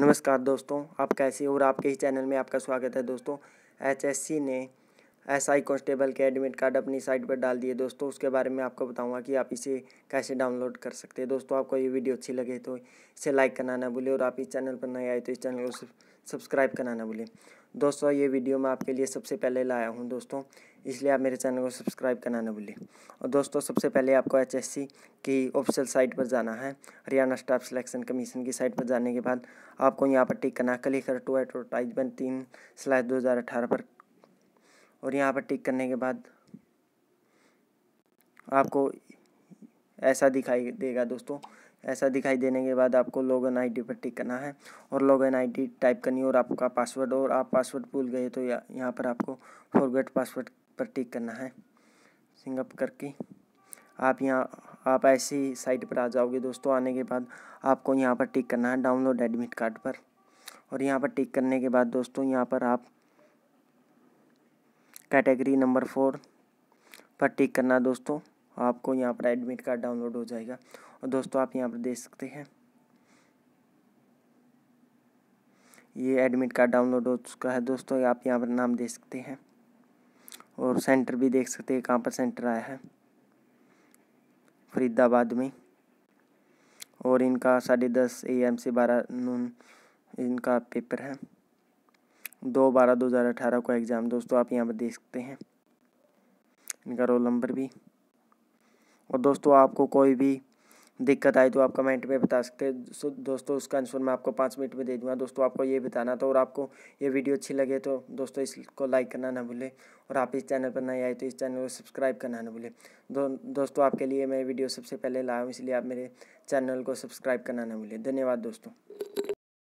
नमस्कार दोस्तों आप कैसे हो और आपके ही चैनल में आपका स्वागत है दोस्तों एचएससी ने एस आई कॉन्स्टेबल के एडमिट कार्ड अपनी साइट पर डाल दिए दोस्तों उसके बारे में आपको बताऊंगा कि आप इसे कैसे डाउनलोड कर सकते हैं दोस्तों आपको ये वीडियो अच्छी लगे तो इसे लाइक करना ना भूलें और आप इस चैनल पर नए आए तो इस चैनल को सब्सक्राइब करना ना भूलें दोस्तों ये वीडियो मैं आपके लिए सबसे पहले लाया हूँ दोस्तों इसलिए आप मेरे चैनल को सब्सक्राइब करना ना भूलें और दोस्तों सबसे पहले आपको एच की ऑफिशियल साइट पर जाना है हरियाणा स्टाफ सिलेक्शन कमीशन की साइट पर जाने के बाद आपको यहाँ पर टिक करना क्लिक टू एडवर्टाइजमेंट तीन स्लैश दो हज़ार पर और यहाँ पर टिक करने के बाद आपको ऐसा दिखाई देगा दोस्तों ऐसा दिखाई देने के बाद आपको लॉगिन आईडी पर टिक करना है और लॉगिन आईडी टाइप करनी है और आपका पासवर्ड और आप पासवर्ड भूल गए तो यहाँ पर आपको फॉरगेट पासवर्ड पर टिक करना है सिंगअप करके आप यहाँ आप ऐसी साइट पर आ जाओगे दोस्तों आने के बाद आपको यहाँ पर टिक करना है डाउनलोड एडमिट कार्ड पर और यहाँ पर टिक करने के बाद दोस्तों यहाँ पर आप कैटेगरी नंबर फोर पर टिक करना दोस्तों आपको यहाँ पर एडमिट कार्ड डाउनलोड हो जाएगा और दोस्तों आप यहाँ पर देख सकते हैं ये एडमिट कार्ड डाउनलोड हो चुका है दोस्तों आप यहाँ पर नाम देख सकते हैं और सेंटर भी देख सकते हैं कहाँ पर सेंटर आया है फरीदाबाद में और इनका साढ़े दस ए एम से बारह नून इनका पेपर है दो बारह दो हज़ार अठारह को एग्ज़ाम दोस्तों आप यहाँ पर देख सकते हैं इनका रोल नंबर भी और दोस्तों आपको कोई भी दिक्कत आई तो आप कमेंट में बता सकते हैं दोस्तों उसका आंसर मैं आपको पाँच मिनट में दे दूंगा दोस्तों आपको ये बताना था और आपको ये वीडियो अच्छी लगे तो दोस्तों इसको लाइक करना ना भूलें और आप इस चैनल पर नहीं आए तो इस चैनल को सब्सक्राइब करना ना भूलें दो, दोस्तों आपके लिए मैं वीडियो सबसे पहले लाया हूँ इसलिए आप मेरे चैनल को सब्सक्राइब करना ना भूलें धन्यवाद दोस्तों